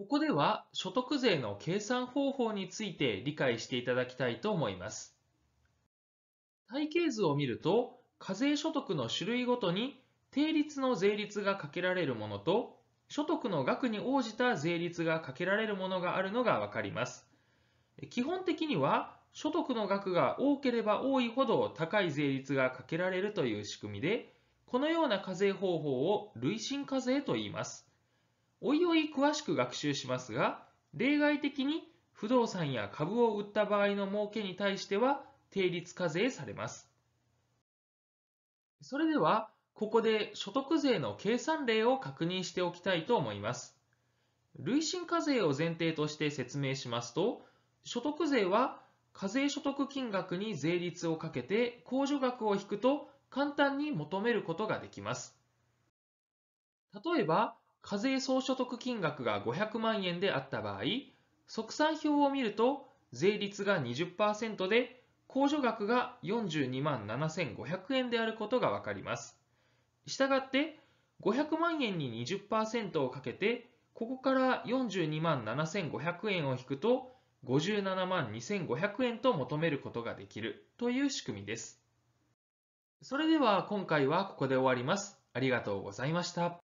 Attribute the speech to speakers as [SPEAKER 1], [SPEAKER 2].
[SPEAKER 1] ここでは所得税の計算方法について理解していただきたいと思います。体系図を見ると、課税所得の種類ごとに定率の税率がかけられるものと、所得の額に応じた税率がかけられるものがあるのがわかります。基本的には、所得の額が多ければ多いほど高い税率がかけられるという仕組みで、このような課税方法を累進課税と言います。おいおい詳しく学習しますが、例外的に不動産や株を売った場合の儲けに対しては定率課税されます。それでは、ここで所得税の計算例を確認しておきたいと思います。累進課税を前提として説明しますと、所得税は課税所得金額に税率をかけて控除額を引くと簡単に求めることができます。例えば、課税総所得金額が500万円であった場合、即算表を見ると、税率が20%で、控除額が42万7500円であることがわかります。したがって、500万円に20%をかけて、ここから42万7500円を引くと、57万2500円と求めることができるという仕組みです。それでは今回はここで終わります。ありがとうございました。